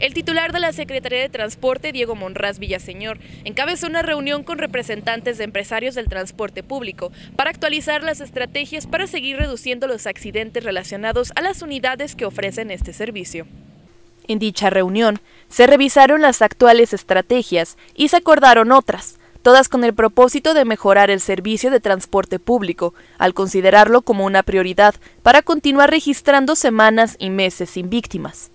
El titular de la Secretaría de Transporte, Diego Monraz Villaseñor, encabezó una reunión con representantes de empresarios del transporte público para actualizar las estrategias para seguir reduciendo los accidentes relacionados a las unidades que ofrecen este servicio. En dicha reunión, se revisaron las actuales estrategias y se acordaron otras, todas con el propósito de mejorar el servicio de transporte público, al considerarlo como una prioridad para continuar registrando semanas y meses sin víctimas.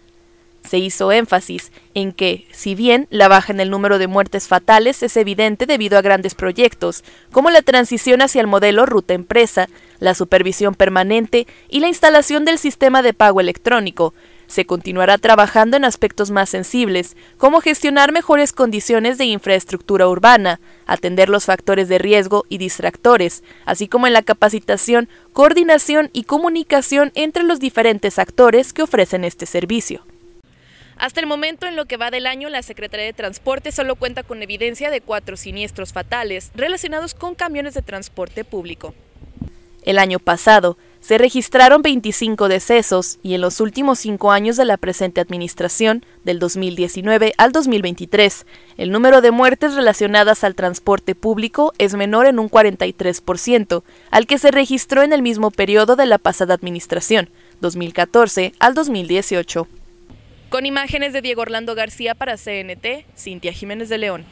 Se hizo énfasis en que, si bien la baja en el número de muertes fatales es evidente debido a grandes proyectos, como la transición hacia el modelo ruta empresa, la supervisión permanente y la instalación del sistema de pago electrónico, se continuará trabajando en aspectos más sensibles, como gestionar mejores condiciones de infraestructura urbana, atender los factores de riesgo y distractores, así como en la capacitación, coordinación y comunicación entre los diferentes actores que ofrecen este servicio. Hasta el momento, en lo que va del año, la Secretaría de Transporte solo cuenta con evidencia de cuatro siniestros fatales relacionados con camiones de transporte público. El año pasado, se registraron 25 decesos y en los últimos cinco años de la presente administración, del 2019 al 2023, el número de muertes relacionadas al transporte público es menor en un 43%, al que se registró en el mismo periodo de la pasada administración, 2014 al 2018. Con imágenes de Diego Orlando García para CNT, Cintia Jiménez de León.